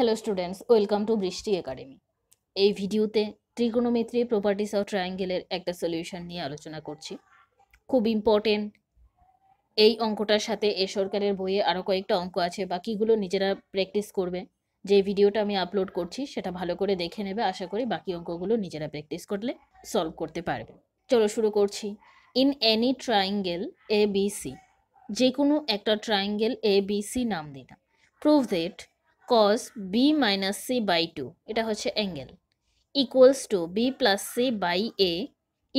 hello students welcome to Brishti academy এই ভিডিওতে ত্রিকোণমিত্রি properties of ট্রায়াঙ্গেলের একটা সলিউশন নিয়ে আলোচনা করছি খুব ইম্পর্টেন্ট এই অঙ্কটার সাথে এ সরকারের বইয়ে আরও কয়েকটা অঙ্ক আছে বাকিগুলো নিজেরা প্র্যাকটিস করবে যে ভিডিওটা আমি আপলোড করছি সেটা ভালো করে দেখে নেবে আশা করি বাকি অঙ্কগুলো নিজেরা প্র্যাকটিস করলে সলভ করতে পারবে চলো শুরু করছি in any triangle A B C যে কোনো একটা ট্রায়াঙ্গেল এ বি সি নাম দিলাম prove that cos B minus C by two এটা হচ্ছে angle equals to B plus C by A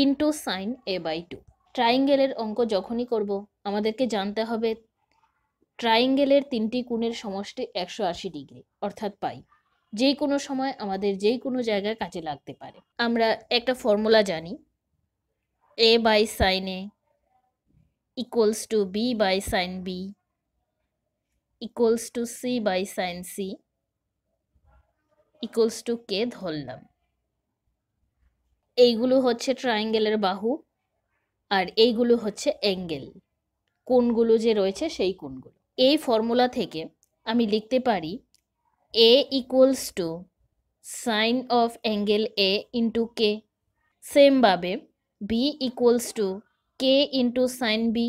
into sine A by two ট্রাইঙ্গেলের অঙ্ক যখনই করব আমাদেরকে জানতে হবে ট্রাইঙ্গেলের তিনটি কোণের সমষ্টি একশো আশি ডিগ্রি অর্থাৎ পাই যে কোনো সময় আমাদের যে কোনো জায়গায় কাজে লাগতে পারে আমরা একটা ফর্মুলা জানি A by sine A equals to B by sine B equals to C by sine C equals to K ধরলাম এইগুলো হচ্ছে ট্রায়াঙ্গেলের বাহু আর এইগুলো হচ্ছে অ্যাঙ্গেল কোনগুলো যে রয়েছে সেই কোনগুলো এই ফর্মুলা থেকে আমি লিখতে পারি A equals to sine of angle A into k সেমভাবে B equals to k into sine B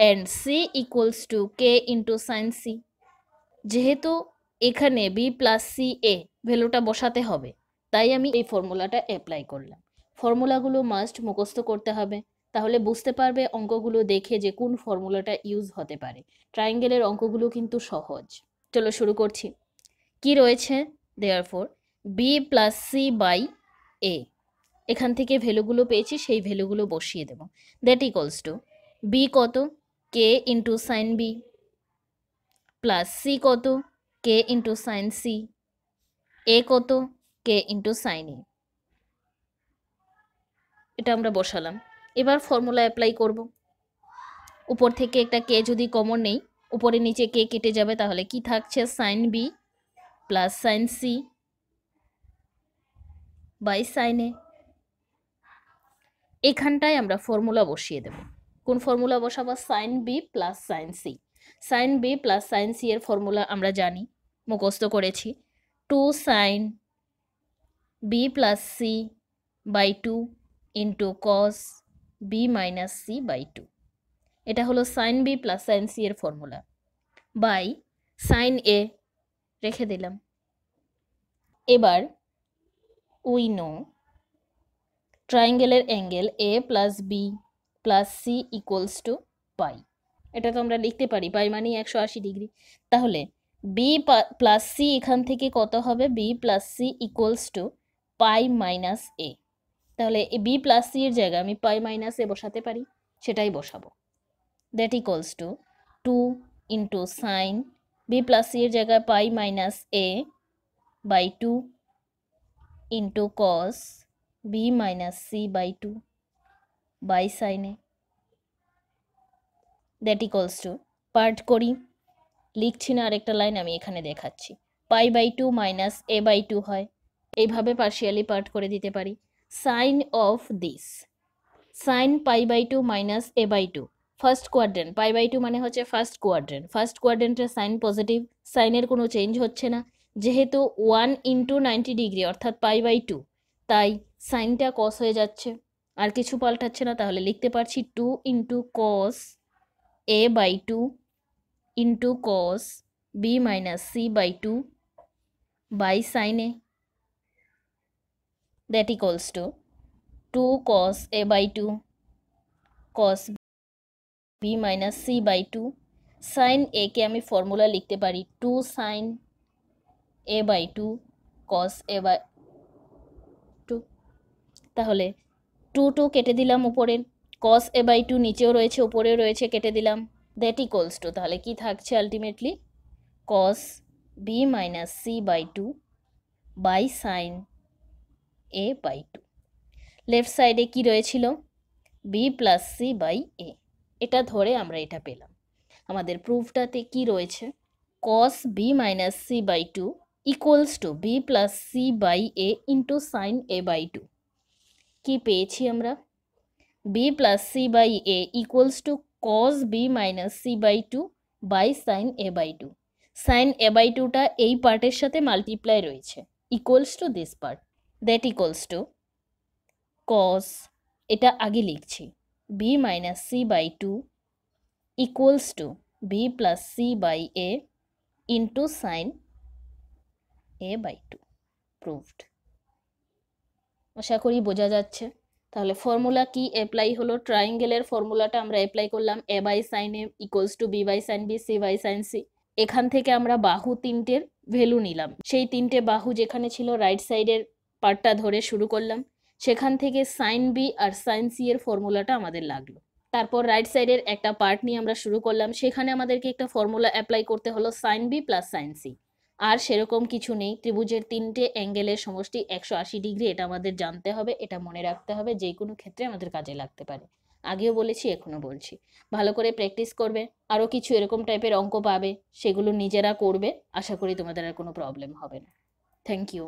and C equals to k into sine C যেহেতু এখানে বি প্লাস সি এ ভ্যালুটা বসাতে হবে তাই আমি এই ফর্মুলাটা অ্যাপ্লাই করলাম ফর্মুলাগুলো মাস্ট মুখস্থ করতে হবে তাহলে বুঝতে পারবে অঙ্কগুলো দেখে যে কোন ফর্মুলাটা ইউজ হতে পারে ট্রায়াঙ্গেলের অঙ্কগুলো কিন্তু সহজ চলো শুরু করছি কি রয়েছে therefore B plus C by A এখান থেকে ভ্যালুগুলো পেয়েছি সেই ভ্যালুগুলো বসিয়ে দেব দ্যাট ইকলস টু বি কত k into sine B plus C কত k into sine C A কত কে ইন্টু সাইন এ এটা আমরা বসালাম এবার ফর্মুলা অ্যাপ্লাই করব উপর থেকে একটা কে যদি কমন নেই উপরে নিচে কে কেটে যাবে তাহলে কি থাকছে sine B plus sine C by sine A এখানটায় আমরা ফর্মুলা বসিয়ে দেবো কোন ফর্মুলা বসাবো sine B plus sine C sine B plus sine C এর ফর্মুলা আমরা জানি মুখস্থ করেছি two sine B plus C by two into cos B minus C by two এটা হলো sine B plus sine C এর formula by sine A রেখে দিলাম এবার উই নো ট্রায়াঙ্গেলের angle A plus B plus C equals to pi এটা তো আমরা লিখতে পারি পাই মানে একশো আশি ডিগ্রি তাহলে বি প্লাস সি এখান থেকে কত হবে B plus C equals to pi minus A তাহলে বি প্লাস সি এর জায়গায় আমি পাই মাইনাস এ বসাতে পারি সেটাই বসাবো that equals to two into sine B plus C এর জায়গায় pi minus A by two into cos B minus C by two by সাইনে দ্যাট ইকলস টু পার্ট করি লিখছি না আরেকটা লাইন আমি এখানে দেখাচ্ছি pi by two minus A by two হয় এইভাবে পার্শিয়ালি পার্ট করে দিতে পারি sine of this sine pi by two minus A by two first quadrant pi by two মানে হচ্ছে ফার্স্ট কোয়াড্রেন্ট ফার্স্ট কোয়াড্রেন্টের সাইন পজিটিভ সাইনের কোনো চেঞ্জ হচ্ছে না যেহেতু ওয়ান ইন্টু নাইনটি ডিগ্রি অর্থাৎ পাই বাই টু তাই সাইনটা কস হয়ে যাচ্ছে আর কিছু পাল্টাচ্ছে না তাহলে লিখতে পারছি two into cos A by two into cos B minus C by two by sine A that equals to two cos A by two cos B minus C by two sine একে আমি formula লিখতে পারি two sine A by two cos A by two তাহলে two two কেটে দিলাম উপরে কস A by two নিচেও রয়েছে উপরেও রয়েছে কেটে দিলাম দ্যাট ইকোয়ালস টু তাহলে কি থাকছে ultimately cos B minus C by two by sine A by two left সাইডে কী রয়েছিল B plus C by A এটা ধরে আমরা এটা পেলাম আমাদের প্রুফটাতে কি রয়েছে cos B minus C by two equals to B plus C by A into sine A by two কি পেয়েছি আমরা B plus C by A equals to cos B minus C by two by sine A by two sine A by টুটা এই পার্টের সাথে multiply রয়েছে equals to this part that equals to cos এটা আগে লিখছি B minus C by two equals to B plus C by A into sine A by two proved আশা করি বোঝা যাচ্ছে তাহলে ফর্মুলা কি অ্যাপ্লাই হলো ট্রায়াঙ্গেলের ফর্মুলাটা আমরা অ্যাপ্লাই করলাম A by sine M equals to B by sine B C by sine C এখান থেকে আমরা বাহু তিনটের ভ্যালু নিলাম সেই তিনটে বাহু যেখানে ছিল রাইট সাইডের পার্টটা ধরে শুরু করলাম সেখান থেকে সাইন বি আর সাইন সি এর ফর্মুলাটা আমাদের লাগলো তারপর রাইট সাইডের একটা পার্ট নিয়ে আমরা শুরু করলাম সেখানে আমাদেরকে একটা ফর্মুলা অ্যাপ্লাই করতে হলো sine B plus sine C আর সেরকম কিছু নেই ত্রিভুজের তিনটে অ্যাঙ্গেলের সমষ্টি একশো আশি ডিগ্রি এটা আমাদের জানতে হবে এটা মনে রাখতে হবে যে কোনো ক্ষেত্রে আমাদের কাজে লাগতে পারে আগেও বলেছি এখনও বলছি ভালো করে প্র্যাকটিস করবে আরও কিছু এরকম টাইপের অঙ্ক পাবে সেগুলো নিজেরা করবে আশা করি তোমাদের আর কোনো প্রবলেম হবে না থ্যাংক ইউ